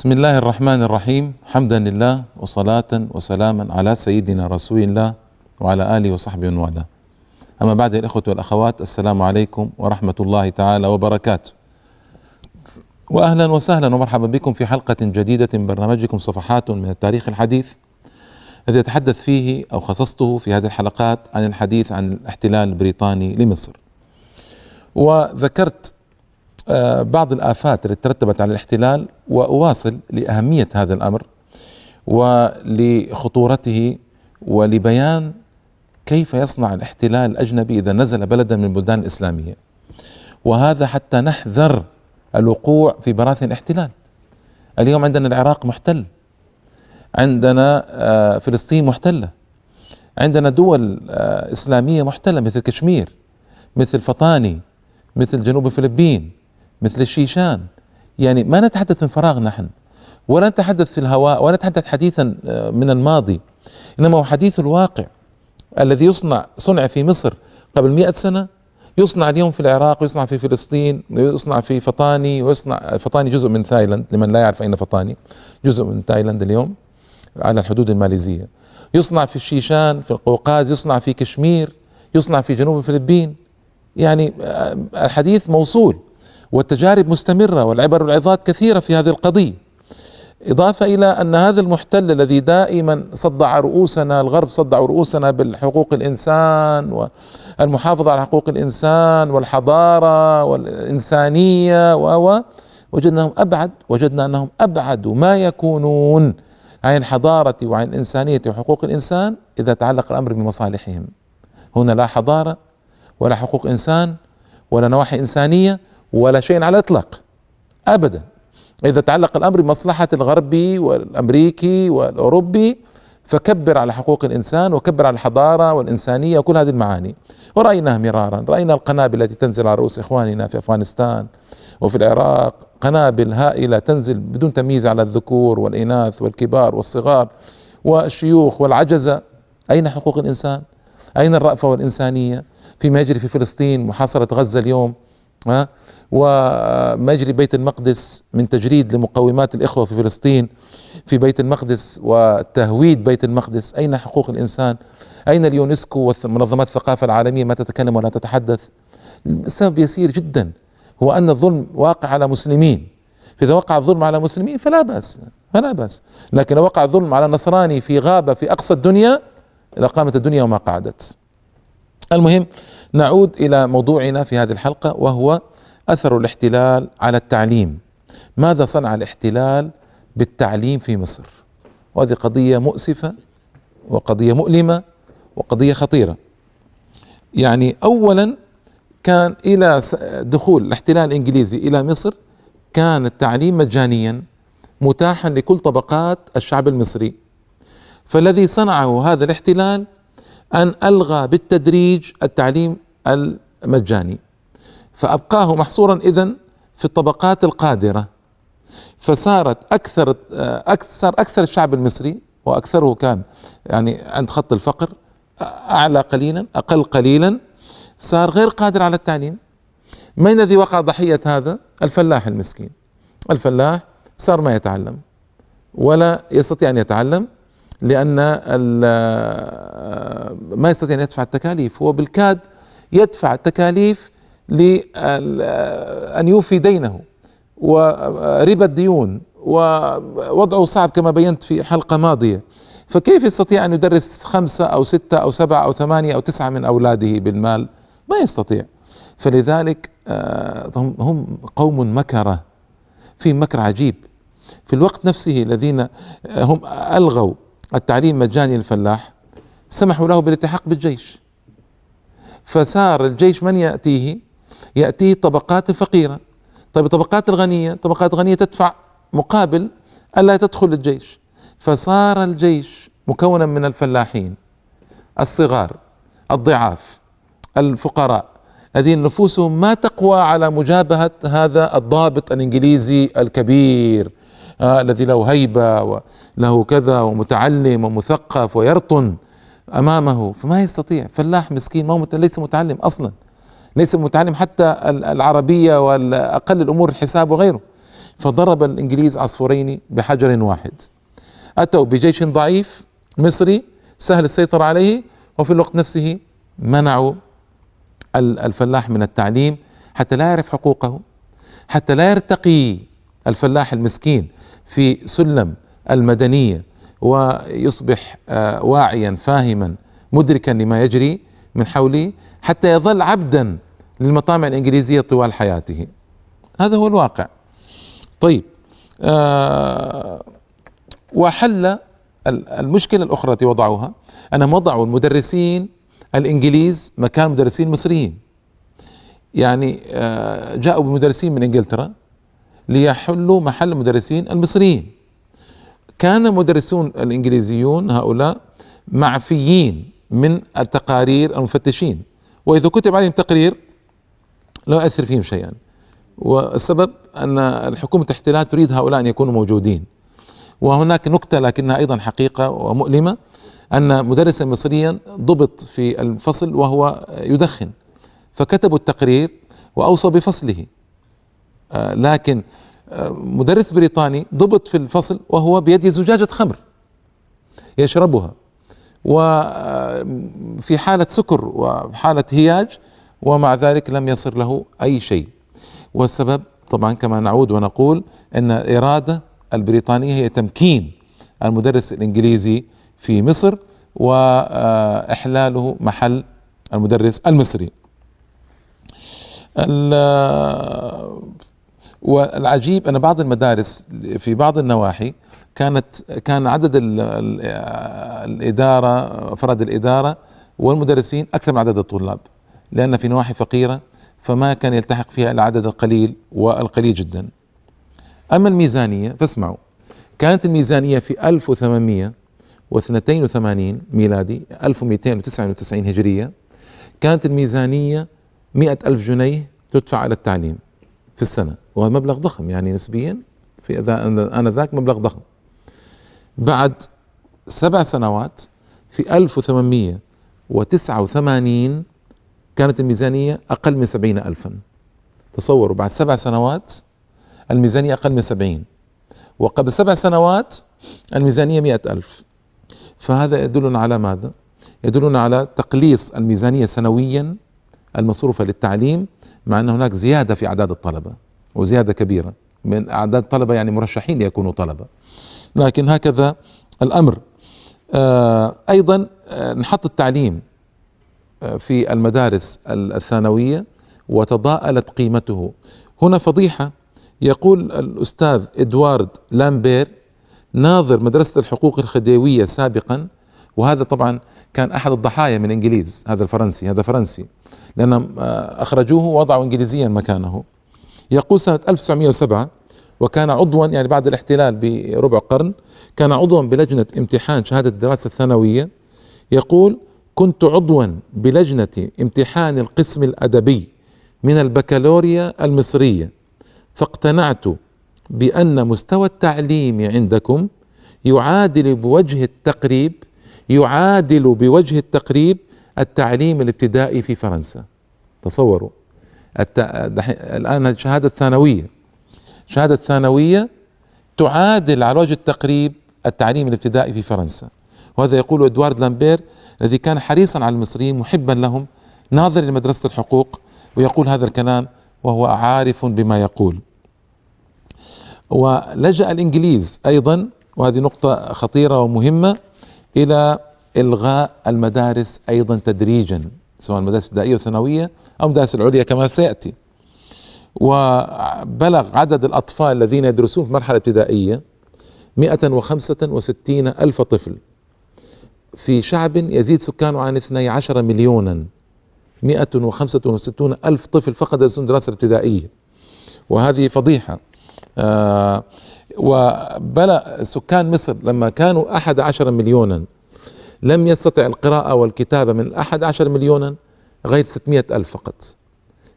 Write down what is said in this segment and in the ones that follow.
بسم الله الرحمن الرحيم حمدا لله وصلاة وسلاما على سيدنا رسول الله وعلى آله وصحبه ومن والاه أما بعد الإخوة والأخوات السلام عليكم ورحمة الله تعالى وبركاته وأهلا وسهلا ومرحبا بكم في حلقة جديدة من برنامجكم صفحات من التاريخ الحديث الذي أتحدث فيه أو خصصته في هذه الحلقات عن الحديث عن الاحتلال البريطاني لمصر وذكرت آه، بعض الآفات التي ترتبت على الاحتلال وأواصل لأهمية هذا الأمر ولخطورته ولبيان كيف يصنع الاحتلال الأجنبي إذا نزل بلدا من البلدان الإسلامية وهذا حتى نحذر الوقوع في براثن الاحتلال اليوم عندنا العراق محتل عندنا آه، فلسطين محتله عندنا دول آه، اسلاميه محتله مثل كشمير مثل فطاني مثل جنوب الفلبين مثل الشيشان يعني ما نتحدث من فراغ نحن ولا نتحدث في الهواء ولا نتحدث حديثا آه، من الماضي إنما هو حديث الواقع الذي يصنع صنع في مصر قبل مئة سنة يصنع اليوم في العراق ويصنع في فلسطين ويصنع في فطاني ويصنع آه، فطاني جزء من تايلاند لمن لا يعرف أين فطاني جزء من تايلاند اليوم على الحدود الماليزية يصنع في الشيشان في القوقاز يصنع في كشمير يصنع في جنوب الفلبين يعني آه، الحديث موصول والتجارب مستمرة والعبر والعظات كثيرة في هذه القضية إضافة إلى أن هذا المحتل الذي دائما صدع رؤوسنا الغرب صدع رؤوسنا بالحقوق الإنسان والمحافظة على حقوق الإنسان والحضارة والإنسانية و وجدناهم أبعد وجدنا أنهم أبعد ما يكونون عن الحضارة وعن الإنسانية وحقوق الإنسان إذا تعلق الأمر بمصالحهم هنا لا حضارة ولا حقوق إنسان ولا نواحي إنسانية ولا شيء على الإطلاق أبدا إذا تعلق الأمر بمصلحة الغربي والأمريكي والأوروبي فكبر على حقوق الإنسان وكبر على الحضارة والإنسانية وكل هذه المعاني ورأيناها مرارا رأينا القنابل التي تنزل على رؤوس إخواننا في أفغانستان وفي العراق قنابل هائلة تنزل بدون تمييز على الذكور والإناث والكبار والصغار والشيوخ والعجزة أين حقوق الإنسان؟ أين الرأفة والإنسانية؟ فيما يجري في فلسطين محاصرة غزة اليوم ومجري بيت المقدس من تجريد لمقومات الإخوة في فلسطين في بيت المقدس وتهويد بيت المقدس أين حقوق الإنسان أين اليونسكو ومنظمات الثقافة العالمية ما تتكلم ولا تتحدث السبب يسير جدا هو أن الظلم واقع على مسلمين فإذا وقع الظلم على مسلمين فلا بأس فلا بأس لكن لو وقع الظلم على نصراني في غابة في أقصى الدنيا لقامت الدنيا وما قعدت المهم نعود الى موضوعنا في هذه الحلقه وهو اثر الاحتلال على التعليم ماذا صنع الاحتلال بالتعليم في مصر وهذه قضيه مؤسفه وقضيه مؤلمه وقضيه خطيره يعني اولا كان الى دخول الاحتلال الانجليزي الى مصر كان التعليم مجانيا متاحا لكل طبقات الشعب المصري فالذي صنعه هذا الاحتلال أن ألغى بالتدريج التعليم المجاني فأبقاه محصورا إذا في الطبقات القادرة فصارت أكثر أكثر أكثر الشعب المصري وأكثره كان يعني عند خط الفقر أعلى قليلا أقل قليلا صار غير قادر على التعليم من الذي وقع ضحية هذا الفلاح المسكين الفلاح صار ما يتعلم ولا يستطيع أن يتعلم لأن ما يستطيع أن يدفع التكاليف هو بالكاد يدفع التكاليف لأن يوفي دينه وربا الديون ووضعه صعب كما بينت في حلقة ماضية فكيف يستطيع أن يدرس خمسة أو ستة أو سبعة أو ثمانية أو تسعة من أولاده بالمال ما يستطيع فلذلك آه، هم قوم مكرة في مكر عجيب في الوقت نفسه الذين هم ألغوا التعليم مجاني للفلاح سمحوا له بالالتحاق بالجيش فصار الجيش من يأتيه يأتيه الطبقات الفقيرة طيب الطبقات الغنية الطبقات الغنية تدفع مقابل ألا تدخل الجيش فصار الجيش مكونا من الفلاحين الصغار الضعاف الفقراء الذين نفوسهم ما تقوى على مجابهة هذا الضابط الإنجليزي الكبير آه الذي له هيبة وله كذا ومتعلم ومثقف ويرطن أمامه فما يستطيع فلاح مسكين ما ليس متعلم أصلا ليس متعلم حتى العربية والأقل الأمور الحساب وغيره فضرب الإنجليز عصفورين بحجر واحد أتوا بجيش ضعيف مصري سهل السيطرة عليه وفي الوقت نفسه منعوا الفلاح من التعليم حتى لا يعرف حقوقه حتى لا يرتقي الفلاح المسكين في سلم المدنيه ويصبح آه، واعيا فاهما مدركا لما يجري من حوله حتى يظل عبدا للمطامع الانجليزيه طوال حياته هذا هو الواقع طيب آه وحل المشكله الاخرى التي وضعوها انهم وضعوا المدرسين الانجليز مكان مدرسين مصريين يعني آه جاءوا بمدرسين من انجلترا ليحلوا محل المدرسين المصريين كان المدرسون الانجليزيون هؤلاء معفيين من التقارير المفتشين واذا كتب عليهم تقرير لا يؤثر فيهم شيئا والسبب ان الحكومه الاحتلال تريد هؤلاء ان يكونوا موجودين وهناك نكته لكنها ايضا حقيقه ومؤلمه ان مدرسا مصريا ضبط في الفصل وهو يدخن فكتبوا التقرير واوصوا بفصله آه، لكن مدرس بريطاني ضبط في الفصل وهو بيده زجاجة خمر يشربها وفي آه، حالة سكر وحالة هياج ومع ذلك لم يصر له أي شيء والسبب طبعا كما نعود ونقول أن الإرادة البريطانية هي تمكين المدرس الإنجليزي في مصر وإحلاله آه، محل المدرس المصري آه، والعجيب ان بعض المدارس في بعض النواحي كانت كان عدد الاداره افراد الاداره والمدرسين اكثر من عدد الطلاب لان في نواحي فقيره فما كان يلتحق فيها الا عدد القليل والقليل جدا اما الميزانيه فاسمعوا كانت الميزانيه في 1882 ميلادي 1299 هجريه كانت الميزانيه 100 ألف جنيه تدفع على التعليم في السنة وهو مبلغ ضخم يعني نسبيا في آنذاك مبلغ ضخم بعد سبع سنوات في 1889 كانت الميزانية أقل من سبعين ألفا تصوروا بعد سبع سنوات الميزانية أقل من سبعين وقبل سبع سنوات الميزانية مئة ألف فهذا يدلنا على ماذا؟ يدلنا على تقليص الميزانية سنويا المصروفة للتعليم مع أن هناك زيادة في أعداد الطلبة وزيادة كبيرة من أعداد طلبة يعني مرشحين يكونوا طلبة لكن هكذا الأمر آه، أيضا آه، نحط التعليم آه، في المدارس الثانوية وتضاءلت قيمته هنا فضيحة يقول الأستاذ إدوارد لامبير ناظر مدرسة الحقوق الخديوية سابقا وهذا طبعا كان أحد الضحايا من إنجليز هذا الفرنسي هذا فرنسي لأن أخرجوه ووضعوا إنجليزيا مكانه يقول سنة 1907 وكان عضوا يعني بعد الاحتلال بربع قرن كان عضوا بلجنة امتحان شهادة الدراسة الثانوية يقول كنت عضوا بلجنة امتحان القسم الأدبي من البكالوريا المصرية فاقتنعت بأن مستوى التعليم عندكم يعادل بوجه التقريب يعادل بوجه التقريب التعليم الابتدائي في فرنسا تصوروا الت... الآن الشهادة الثانوية الشهادة الثانوية تعادل على وجه التقريب التعليم الابتدائي في فرنسا وهذا يقول ادوارد لامبير الذي كان حريصا على المصريين محبا لهم ناظر لمدرسة الحقوق ويقول هذا الكلام وهو عارف بما يقول ولجأ الإنجليز أيضا وهذه نقطة خطيرة ومهمة إلى إلغاء المدارس أيضا تدريجا سواء المدارس الابتدائيه والثانويه او المدارس العليا كما سياتي وبلغ عدد الأطفال الذين يدرسون في المرحله الابتدائيه 165 ألف طفل في شعب يزيد سكانه عن 12 مليونا 165 ألف طفل فقط يدرسون دراسة الابتدائيه. وهذه فضيحة آه وبلغ سكان مصر لما كانوا 11 مليونا لم يستطع القراءة والكتابة من أحد عشر مليونا غير ستمائة ألف فقط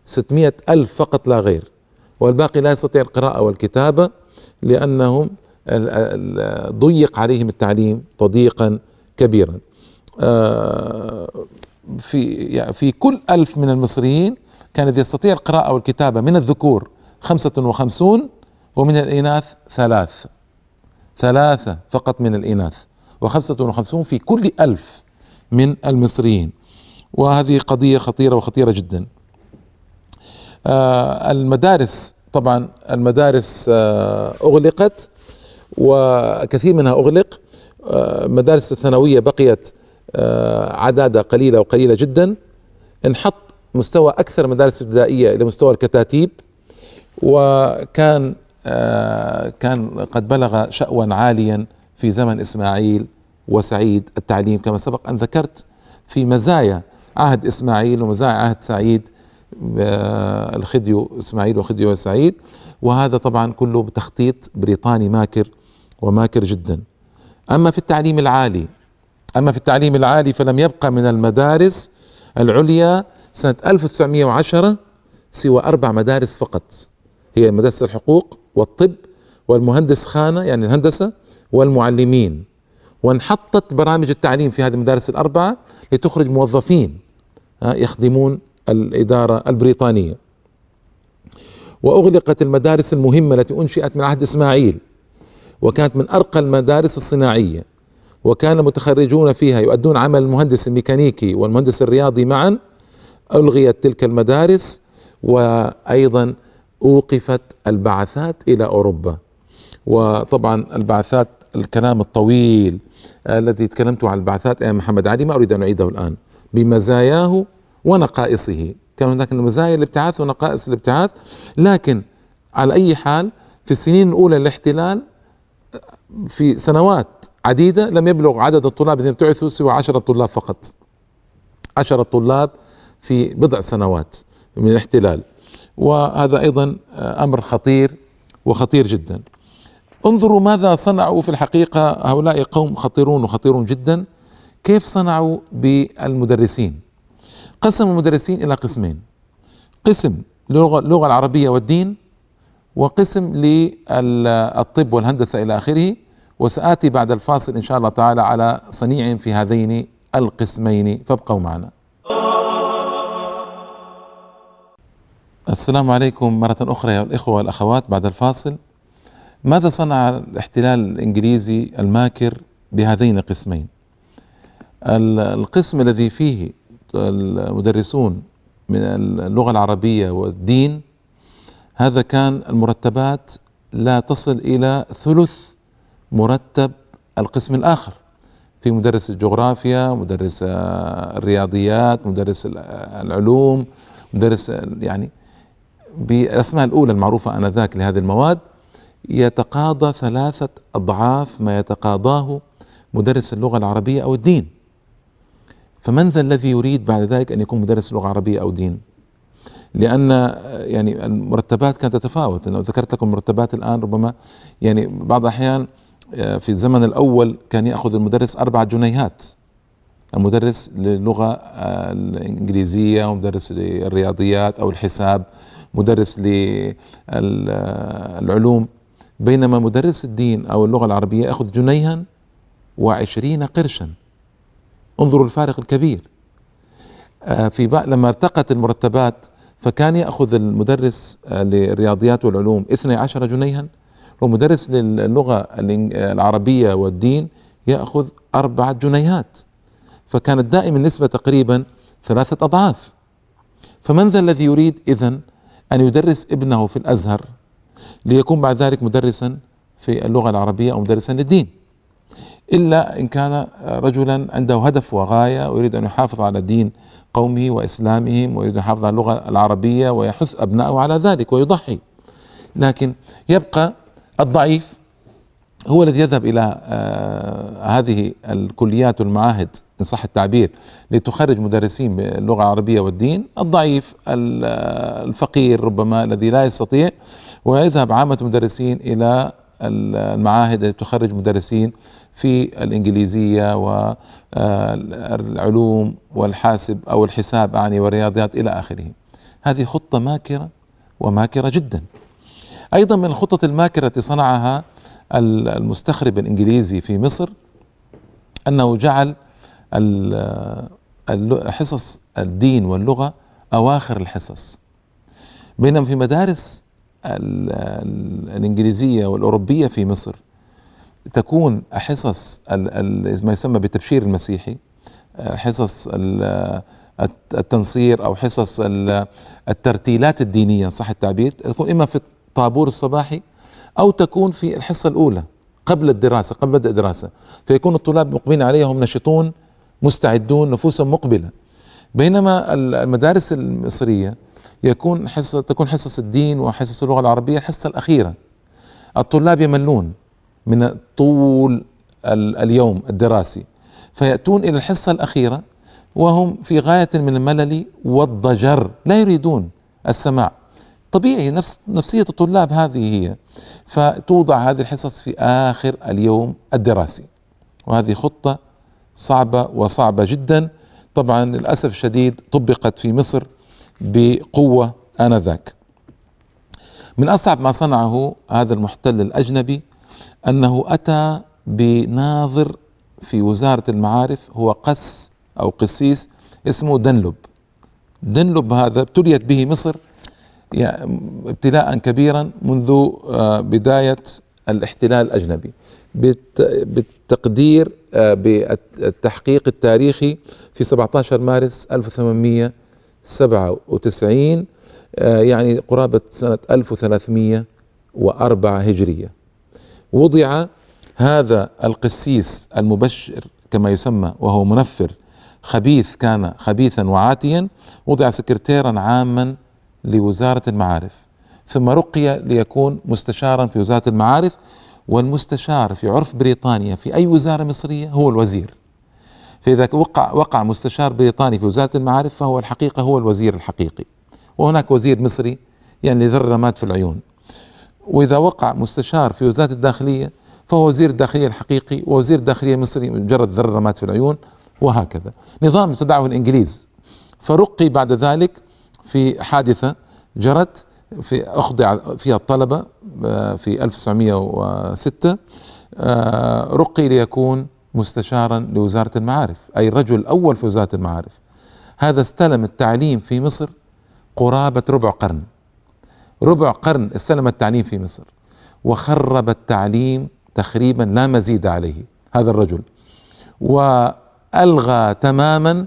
ستمائة ألف فقط لا غير والباقي لا يستطيع القراءة والكتابة لأنهم ضيق عليهم التعليم تضييقا كبيرا آه، في في كل ألف من المصريين كان الذي يستطيع القراءة والكتابة من الذكور خمسة وخمسون ومن الإناث ثلاث ثلاثة فقط من الإناث وخمسة وخمسون في كل ألف من المصريين وهذه قضية خطيرة وخطيرة جدا آه، المدارس طبعا المدارس آه، أغلقت وكثير منها أغلق آه، مدارس الثانوية بقيت عدادة قليلة وقليلة جدا انحط مستوى أكثر مدارس ابتدائية إلى مستوى الكتاتيب وكان كان قد بلغ شأوا عاليا في زمن إسماعيل وسعيد التعليم كما سبق أن ذكرت في مزايا عهد إسماعيل ومزايا عهد سعيد آه، الخديو إسماعيل وخديو سعيد وهذا طبعا كله بتخطيط بريطاني ماكر وماكر جدا أما في التعليم العالي أما في التعليم العالي فلم يبقى من المدارس العليا سنة 1910 سوى أربع مدارس فقط هي مدرسة الحقوق والطب والمهندس خانة يعني الهندسة والمعلمين وانحطت برامج التعليم في هذه المدارس الأربعة لتخرج موظفين آه، يخدمون الإدارة البريطانية وأغلقت المدارس المهمة التي أنشئت من عهد إسماعيل وكانت من أرقى المدارس الصناعية وكان المتخرجون فيها يؤدون عمل المهندس الميكانيكي والمهندس الرياضي معا ألغيت تلك المدارس وأيضا أوقفت البعثات إلى أوروبا وطبعا البعثات الكلام الطويل الذي تكلمت عن البعثات أيام محمد علي ما أريد أن أعيده الآن بمزاياه ونقائصه كان هناك مزايا الابتعاث ونقائص الابتعاث لكن على أي حال في السنين الأولى للاحتلال في سنوات عديدة لم يبلغ عدد الطلاب الذين ابتعثوا سوى عشرة طلاب فقط عشرة طلاب في بضع سنوات من الاحتلال وهذا أيضا أمر خطير وخطير جدا انظروا ماذا صنعوا في الحقيقه هؤلاء قوم خطيرون وخطيرون جدا كيف صنعوا بالمدرسين قسموا المدرسين الى قسمين قسم للغة العربيه والدين وقسم للطب والهندسه الى اخره وساتي بعد الفاصل ان شاء الله تعالى على صنيع في هذين القسمين فابقوا معنا السلام عليكم مرة أخرى يا الإخوة والأخوات بعد الفاصل ماذا صنع الاحتلال الانجليزي الماكر بهذين القسمين القسم الذي فيه المدرسون من اللغه العربيه والدين هذا كان المرتبات لا تصل الى ثلث مرتب القسم الاخر في مدرس الجغرافيا مدرس آه، الرياضيات مدرس العلوم مدرس يعني بالاسماء الاولى المعروفه انذاك لهذه المواد يتقاضى ثلاثة أضعاف ما يتقاضاه مدرس اللغة العربية أو الدين فمن ذا الذي يريد بعد ذلك أن يكون مدرس لغة عربية أو دين لأن يعني المرتبات كانت تتفاوت أنا ذكرت لكم مرتبات الآن ربما يعني بعض الأحيان آه، في الزمن الأول كان يأخذ المدرس أربع جنيهات المدرس للغة آه، الإنجليزية ومدرس للرياضيات أو الحساب مدرس للعلوم آه، بينما مدرس الدين أو اللغة العربية يأخذ جنيها وعشرين قرشا انظروا الفارق الكبير آه، في بقى لما ارتقت المرتبات فكان يأخذ المدرس للرياضيات آه، والعلوم 12 جنيها ومدرس للغة العربية والدين يأخذ أربعة جنيهات فكانت دائما النسبة تقريبا ثلاثة أضعاف فمن ذا الذي يريد إذن أن يدرس ابنه في الأزهر ليكون بعد ذلك مدرسا في اللغة العربية أو مدرسا للدين إلا إن كان رجلا عنده هدف وغاية ويريد أن يحافظ على دين قومه وإسلامهم ويريد أن يحافظ على اللغة العربية ويحث أبنائه على ذلك ويضحي لكن يبقى الضعيف هو الذي يذهب إلى آه، هذه الكليات والمعاهد إن صح التعبير لتخرج مدرسين باللغة العربية والدين الضعيف الفقير ربما الذي لا يستطيع ويذهب عامة المدرسين إلى المعاهد التي تخرج مدرسين في الإنجليزية والعلوم آه، والحاسب أو الحساب أعني والرياضيات إلى آخره هذه خطة ماكرة وماكرة جدا أيضا من الخطط الماكرة التي صنعها المستخرب الإنجليزي في مصر أنه جعل حصص الدين واللغة أواخر الحصص بينما في مدارس الإنجليزية والأوروبية في مصر تكون حصص ما يسمى بالتبشير المسيحي حصص التنصير أو حصص الترتيلات الدينية صح التعبير تكون إما في الطابور الصباحي أو تكون في الحصة الأولى قبل الدراسة قبل بدء الدراسة فيكون الطلاب مقبلين عليها هم نشطون مستعدون نفوسهم مقبله بينما المدارس المصريه يكون حصة تكون حصص الدين وحصص اللغه العربيه الحصه الاخيره الطلاب يملون من طول اليوم الدراسي فياتون الى الحصه الاخيره وهم في غايه من الملل والضجر لا يريدون السماع طبيعي نفس نفسيه الطلاب هذه هي فتوضع هذه الحصص في اخر اليوم الدراسي وهذه خطه صعبة وصعبة جدا طبعا للأسف الشديد طبقت في مصر بقوة آنذاك من أصعب ما صنعه هذا المحتل الأجنبي أنه أتى بناظر في وزارة المعارف هو قس أو قسيس اسمه دنلب دنلب هذا ابتليت به مصر ابتلاء كبيرا منذ آه، بداية الاحتلال الأجنبي بالتقدير آه، بالتحقيق التاريخي في 17 مارس 1897 آه، يعني قرابة سنة 1304 هجرية وضع هذا القسيس المبشر كما يسمى وهو منفر خبيث كان خبيثا وعاتيا وضع سكرتيرا عاما لوزارة المعارف ثم رقي ليكون مستشارا في وزارة المعارف والمستشار في عرف بريطانيا في أي وزارة مصرية هو الوزير فإذا وقع, وقع مستشار بريطاني في وزارة المعارف فهو الحقيقة هو الوزير الحقيقي وهناك وزير مصري يعني لذر رماد في العيون وإذا وقع مستشار في وزارة الداخلية فهو وزير الداخلية الحقيقي ووزير الداخلية المصري مجرد ذر رماد في العيون وهكذا نظام ابتدعه الإنجليز فرقي بعد ذلك في حادثة جرت في أخضع فيها الطلبة آه، في 1906 آه، رقي ليكون مستشارا لوزارة المعارف أي الرجل الأول في وزارة المعارف هذا استلم التعليم في مصر قرابة ربع قرن ربع قرن استلم التعليم في مصر وخرب التعليم تخريبا لا مزيد عليه هذا الرجل وألغى تماما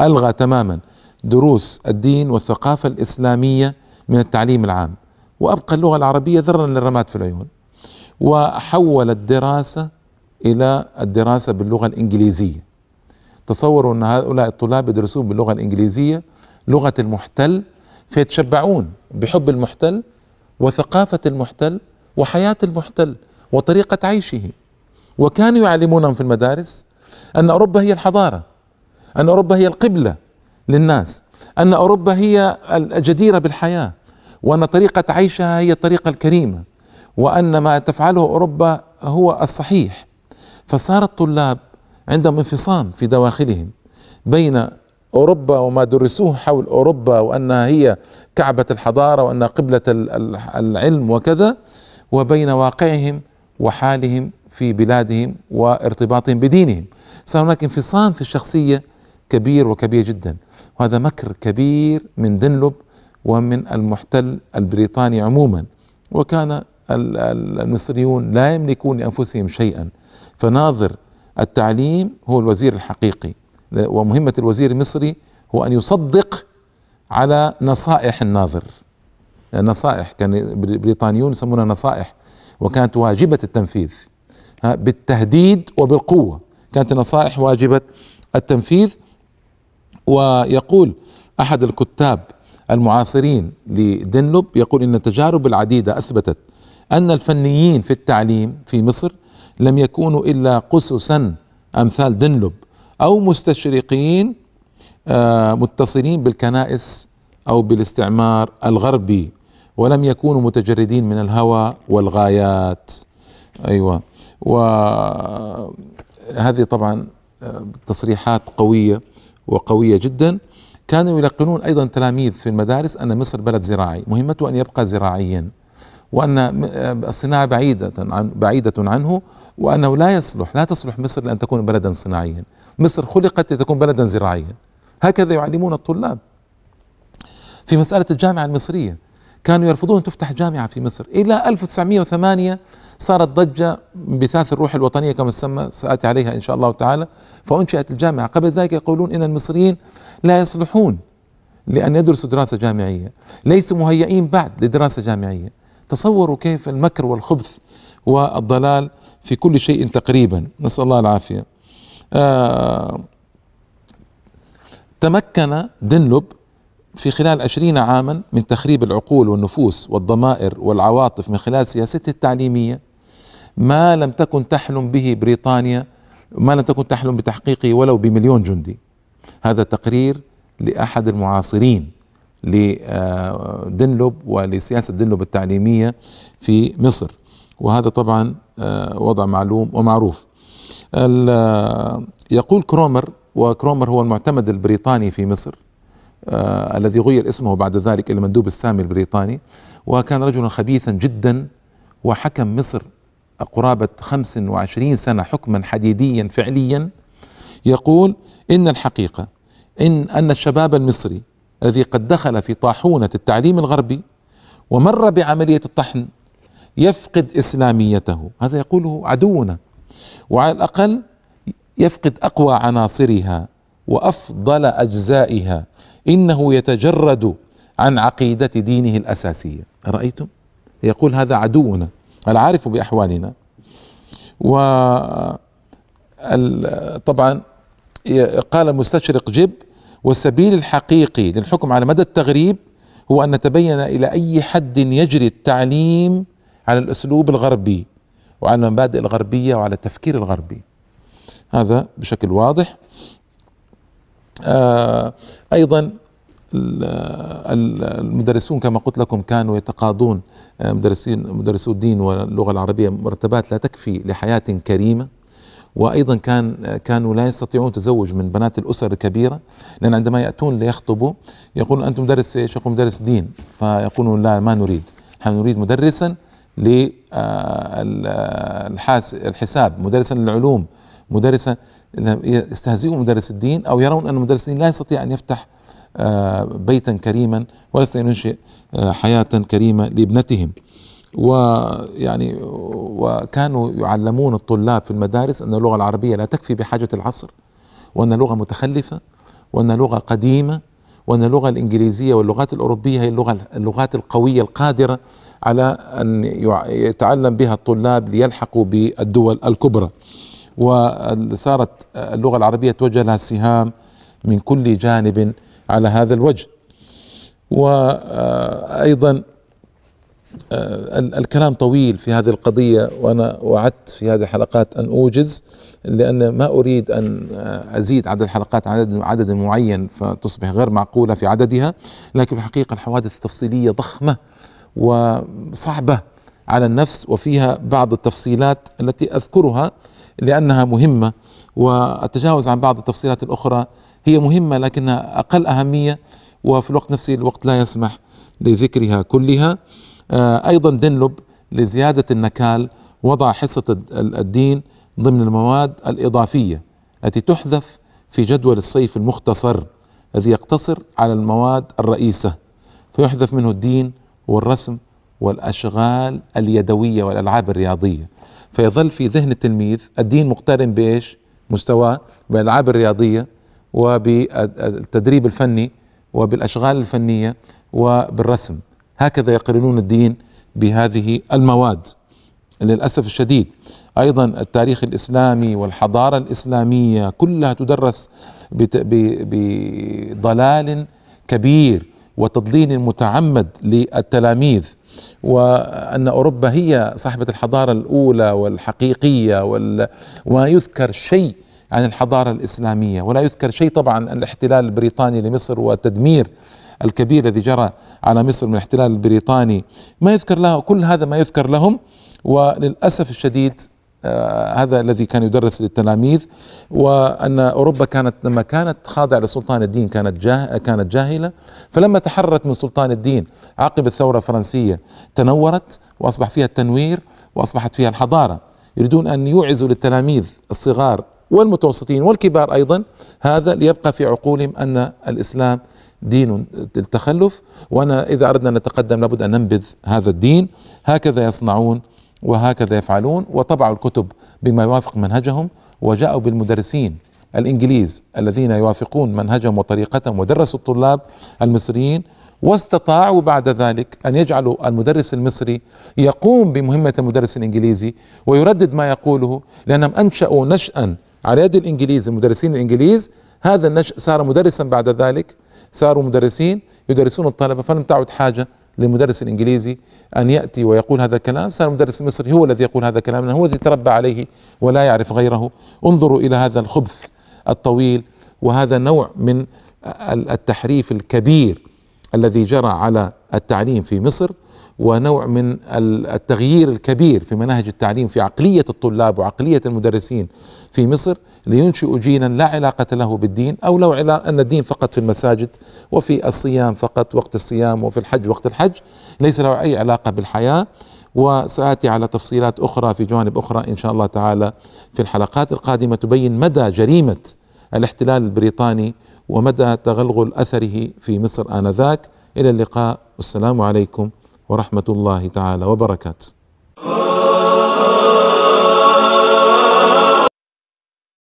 ألغى تماما دروس الدين والثقافة الإسلامية من التعليم العام وأبقى اللغة العربية ذرا للرماد في العيون وحول الدراسة إلى الدراسة باللغة الإنجليزية تصوروا أن هؤلاء الطلاب يدرسون باللغة الإنجليزية لغة المحتل فيتشبعون بحب المحتل وثقافة المحتل وحياة المحتل وطريقة عيشه وكانوا يعلمونهم في المدارس أن أوروبا هي الحضارة أن أوروبا هي القبلة للناس أن أوروبا هي الجديرة بالحياة وأن طريقة عيشها هي الطريقة الكريمة وأن ما تفعله أوروبا هو الصحيح فصار الطلاب عندهم انفصام في دواخلهم بين اوروبا وما درسوه حول اوروبا وانها هي كعبه الحضاره وانها قبله العلم وكذا وبين واقعهم وحالهم في بلادهم وارتباطهم بدينهم صار هناك انفصام في الشخصيه كبير وكبير جدا وهذا مكر كبير من دنلوب ومن المحتل البريطاني عموما وكان المصريون لا يملكون لانفسهم شيئا فناظر التعليم هو الوزير الحقيقي ومهمه الوزير المصري هو ان يصدق على نصائح الناظر نصائح كان البريطانيون يسمونها نصائح وكانت واجبه التنفيذ بالتهديد وبالقوه كانت النصائح واجبه التنفيذ ويقول احد الكتاب المعاصرين لدنلوب يقول ان التجارب العديده اثبتت ان الفنيين في التعليم في مصر لم يكونوا الا قسسا امثال دنلوب او مستشرقين آه، متصلين بالكنائس او بالاستعمار الغربي ولم يكونوا متجردين من الهوى والغايات ايوه وهذه طبعا آه، تصريحات قويه وقويه جدا كانوا يلقنون أيضا تلاميذ في المدارس أن مصر بلد زراعي مهمته أن يبقى زراعيا وأن الصناعة بعيدة عن بعيدة عنه وأنه لا يصلح لا تصلح مصر لأن تكون بلدا صناعيا مصر خلقت لتكون بلدا زراعيا هكذا يعلمون الطلاب في مسألة الجامعة المصرية كانوا يرفضون تفتح جامعة في مصر إلى 1908 صارت ضجة بثاث الروح الوطنية كما تسمى سآتي عليها إن شاء الله تعالى فأنشئت الجامعة قبل ذلك يقولون إن المصريين لا يصلحون لأن يدرسوا دراسة جامعية ليسوا مهيئين بعد لدراسة جامعية تصوروا كيف المكر والخبث والضلال في كل شيء تقريبا نسأل الله العافية آه تمكن دنلوب في خلال عشرين عاما من تخريب العقول والنفوس والضمائر والعواطف من خلال سياسته التعليمية ما لم تكن تحلم به بريطانيا ما لم تكن تحلم بتحقيقه ولو بمليون جندي هذا تقرير لأحد المعاصرين لدنلوب آه، ولسياسة دنلوب التعليمية في مصر وهذا طبعا آه، وضع معلوم ومعروف آه، يقول كرومر وكرومر هو المعتمد البريطاني في مصر آه الذي غير اسمه بعد ذلك إلى المندوب السامي البريطاني وكان رجلا خبيثا جدا وحكم مصر قرابة 25 سنة حكما حديديا فعليا يقول إن الحقيقة إن أن الشباب المصري الذي قد دخل في طاحونة التعليم الغربي ومر بعملية الطحن يفقد إسلاميته هذا يقوله عدونا وعلى الأقل يفقد أقوى عناصرها وأفضل أجزائها إنه يتجرد عن عقيدة دينه الأساسية أرأيتم؟ يقول هذا عدونا العارف بأحوالنا و طبعا قال مستشرق جيب والسبيل الحقيقي للحكم على مدى التغريب هو أن نتبين إلى أي حد يجري التعليم على الأسلوب الغربي وعلى المبادئ الغربية وعلى التفكير الغربي هذا بشكل واضح آه أيضا المدرسون كما قلت لكم كانوا يتقاضون آه، مدرسين مدرسو الدين واللغه العربيه مرتبات لا تكفي لحياه كريمه وايضا كان كانوا لا يستطيعون تزوج من بنات الاسر الكبيره لان عندما ياتون ليخطبوا يقولون انتم مدرس ايش؟ يقول مدرس دين فيقولون لا ما نريد نحن نريد مدرسا للحساب آه، مدرسا للعلوم مدرسا يستهزئون مدرس الدين او يرون ان مدرس الدين لا يستطيع ان يفتح آه، بيتا كريما ولسننشئ آه، حياة كريمة لابنتهم ويعني وكانوا يعلمون الطلاب في المدارس أن اللغة العربية لا تكفي بحاجة العصر وأن لغة متخلفة وأن لغة قديمة وأن اللغة الإنجليزية واللغات الأوروبية هي اللغة اللغات القوية القادرة على أن يتعلم بها الطلاب ليلحقوا بالدول الكبرى وصارت اللغة العربية توجه لها سهام من كل جانب على هذا الوجه وايضا آه، آه، الكلام طويل في هذه القضية وأنا وعدت في هذه الحلقات أن أوجز لأن ما أريد أن آه، أزيد عدد الحلقات عدد عدد معين فتصبح غير معقولة في عددها لكن في الحقيقة الحوادث التفصيلية ضخمة وصعبة على النفس وفيها بعض التفصيلات التي أذكرها لأنها مهمة والتجاوز عن بعض التفصيلات الأخرى هي مهمة لكنها أقل أهمية وفي الوقت نفسه الوقت لا يسمح لذكرها كلها آه، أيضا دنلوب لزيادة النكال وضع حصة الدين ضمن المواد الإضافية التي تحذف في جدول الصيف المختصر الذي يقتصر على المواد الرئيسة فيحذف منه الدين والرسم والأشغال اليدوية والألعاب الرياضية فيظل في ذهن التلميذ الدين مقترن بإيش؟ مستواه بالالعاب الرياضيه وبالتدريب الفني وبالاشغال الفنيه وبالرسم هكذا يقرنون الدين بهذه المواد للاسف الشديد ايضا التاريخ الاسلامي والحضاره الاسلاميه كلها تدرس بضلال كبير وتضليل متعمد للتلاميذ وأن أوروبا هي صاحبة الحضارة الأولى والحقيقية وال... وما يذكر شيء عن الحضارة الإسلامية ولا يذكر شيء طبعا الاحتلال البريطاني لمصر والتدمير الكبير الذي جرى على مصر من الاحتلال البريطاني ما يذكر له كل هذا ما يذكر لهم وللأسف الشديد آه، هذا الذي كان يدرس للتلاميذ وان اوروبا كانت لما كانت خاضعه لسلطان الدين كانت جاه كانت جاهله فلما تحررت من سلطان الدين عقب الثوره الفرنسيه تنورت واصبح فيها التنوير واصبحت فيها الحضاره يريدون ان يوعزوا للتلاميذ الصغار والمتوسطين والكبار ايضا هذا ليبقى في عقولهم ان الاسلام دين التخلف وانا اذا اردنا ان نتقدم لابد ان ننبذ هذا الدين هكذا يصنعون وهكذا يفعلون وطبعوا الكتب بما يوافق منهجهم وجاءوا بالمدرسين الانجليز الذين يوافقون منهجهم وطريقتهم ودرسوا الطلاب المصريين واستطاعوا بعد ذلك ان يجعلوا المدرس المصري يقوم بمهمه المدرس الانجليزي ويردد ما يقوله لانهم انشاوا نشأ على يد الانجليز المدرسين الانجليز هذا النشأ صار مدرسا بعد ذلك صاروا مدرسين يدرسون الطلبه فلم تعد حاجه للمدرس الانجليزي ان ياتي ويقول هذا الكلام صار المدرس المصري هو الذي يقول هذا الكلام هو الذي تربى عليه ولا يعرف غيره انظروا الى هذا الخبث الطويل وهذا نوع من التحريف الكبير الذي جرى على التعليم في مصر ونوع من التغيير الكبير في مناهج التعليم في عقليه الطلاب وعقليه المدرسين في مصر لينشئوا جيلا لا علاقة له بالدين أو لو أن الدين فقط في المساجد وفي الصيام فقط وقت الصيام وفي الحج وقت الحج ليس له أي علاقة بالحياة وسآتي على تفصيلات أخرى في جوانب أخرى إن شاء الله تعالى في الحلقات القادمة تبين مدى جريمة الاحتلال البريطاني ومدى تغلغل أثره في مصر آنذاك إلى اللقاء والسلام عليكم ورحمة الله تعالى وبركاته